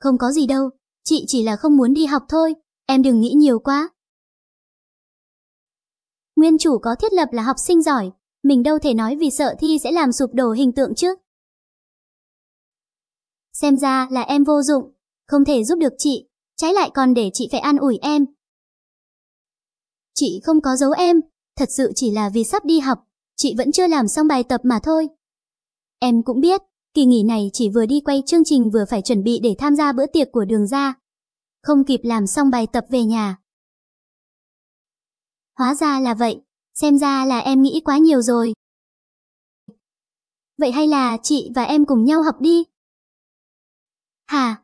Không có gì đâu, chị chỉ là không muốn đi học thôi, em đừng nghĩ nhiều quá. Nguyên chủ có thiết lập là học sinh giỏi, mình đâu thể nói vì sợ thi sẽ làm sụp đổ hình tượng chứ. Xem ra là em vô dụng, không thể giúp được chị, trái lại còn để chị phải an ủi em. Chị không có giấu em, thật sự chỉ là vì sắp đi học, chị vẫn chưa làm xong bài tập mà thôi. Em cũng biết, kỳ nghỉ này chỉ vừa đi quay chương trình vừa phải chuẩn bị để tham gia bữa tiệc của đường gia. Không kịp làm xong bài tập về nhà. Hóa ra là vậy, xem ra là em nghĩ quá nhiều rồi. Vậy hay là chị và em cùng nhau học đi? Hà!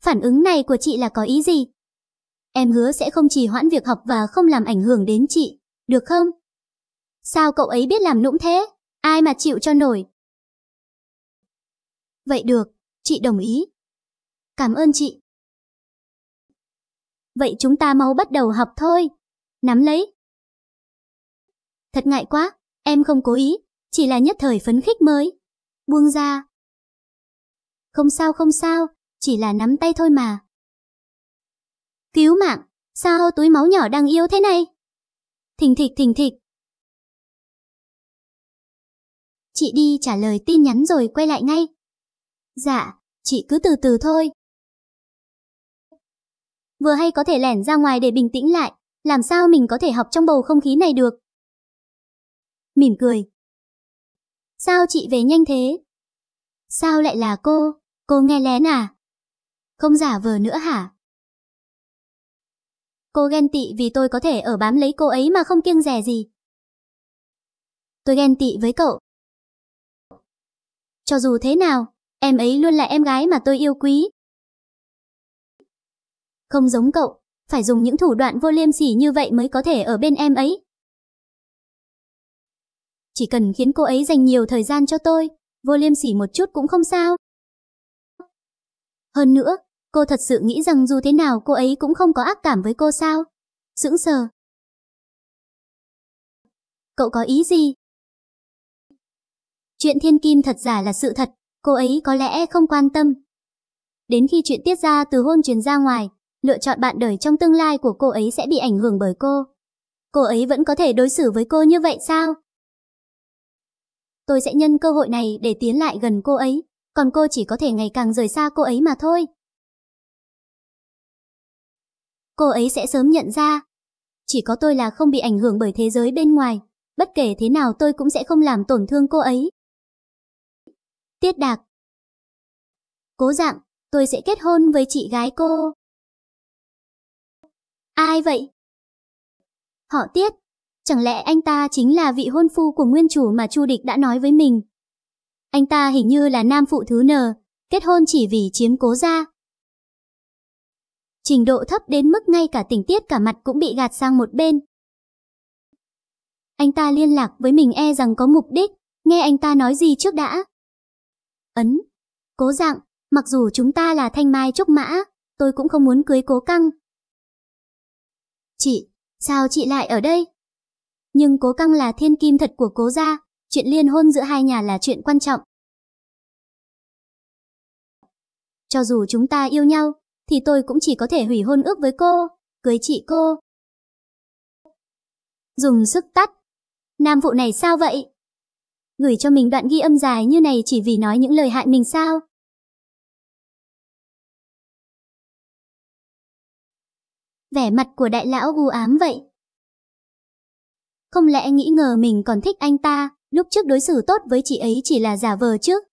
Phản ứng này của chị là có ý gì? Em hứa sẽ không trì hoãn việc học và không làm ảnh hưởng đến chị, được không? Sao cậu ấy biết làm nũng thế? Ai mà chịu cho nổi? Vậy được, chị đồng ý. Cảm ơn chị. Vậy chúng ta mau bắt đầu học thôi. Nắm lấy. Thật ngại quá, em không cố ý, chỉ là nhất thời phấn khích mới. Buông ra. Không sao không sao, chỉ là nắm tay thôi mà. Cứu mạng, sao túi máu nhỏ đang yêu thế này? Thình thịch thình thịch. Chị đi trả lời tin nhắn rồi quay lại ngay. Dạ, chị cứ từ từ thôi. Vừa hay có thể lẻn ra ngoài để bình tĩnh lại, làm sao mình có thể học trong bầu không khí này được. Mỉm cười. Sao chị về nhanh thế? Sao lại là cô? Cô nghe lén à? Không giả vờ nữa hả? Cô ghen tị vì tôi có thể ở bám lấy cô ấy mà không kiêng dè gì. Tôi ghen tị với cậu. Cho dù thế nào, Em ấy luôn là em gái mà tôi yêu quý. Không giống cậu, phải dùng những thủ đoạn vô liêm sỉ như vậy mới có thể ở bên em ấy. Chỉ cần khiến cô ấy dành nhiều thời gian cho tôi, vô liêm sỉ một chút cũng không sao. Hơn nữa, cô thật sự nghĩ rằng dù thế nào cô ấy cũng không có ác cảm với cô sao. Dưỡng sờ. Cậu có ý gì? Chuyện thiên kim thật giả là sự thật, cô ấy có lẽ không quan tâm. Đến khi chuyện tiết ra từ hôn truyền ra ngoài, lựa chọn bạn đời trong tương lai của cô ấy sẽ bị ảnh hưởng bởi cô. Cô ấy vẫn có thể đối xử với cô như vậy sao? Tôi sẽ nhân cơ hội này để tiến lại gần cô ấy, còn cô chỉ có thể ngày càng rời xa cô ấy mà thôi. Cô ấy sẽ sớm nhận ra, chỉ có tôi là không bị ảnh hưởng bởi thế giới bên ngoài, bất kể thế nào tôi cũng sẽ không làm tổn thương cô ấy. Tiết Đạc Cố dạng, tôi sẽ kết hôn với chị gái cô. Ai vậy? Họ Tiết, chẳng lẽ anh ta chính là vị hôn phu của nguyên chủ mà Chu Địch đã nói với mình? Anh ta hình như là nam phụ thứ nờ, kết hôn chỉ vì chiếm cố gia. Trình độ thấp đến mức ngay cả tình tiết cả mặt cũng bị gạt sang một bên. Anh ta liên lạc với mình e rằng có mục đích, nghe anh ta nói gì trước đã ấn. Cố dạng, mặc dù chúng ta là thanh mai trúc mã, tôi cũng không muốn cưới cố căng. Chị, sao chị lại ở đây? Nhưng cố căng là thiên kim thật của cố gia, chuyện liên hôn giữa hai nhà là chuyện quan trọng. Cho dù chúng ta yêu nhau, thì tôi cũng chỉ có thể hủy hôn ước với cô, cưới chị cô. Dùng sức tắt. Nam vụ này sao vậy? gửi cho mình đoạn ghi âm dài như này chỉ vì nói những lời hại mình sao? Vẻ mặt của đại lão u ám vậy. Không lẽ nghĩ ngờ mình còn thích anh ta, lúc trước đối xử tốt với chị ấy chỉ là giả vờ chứ?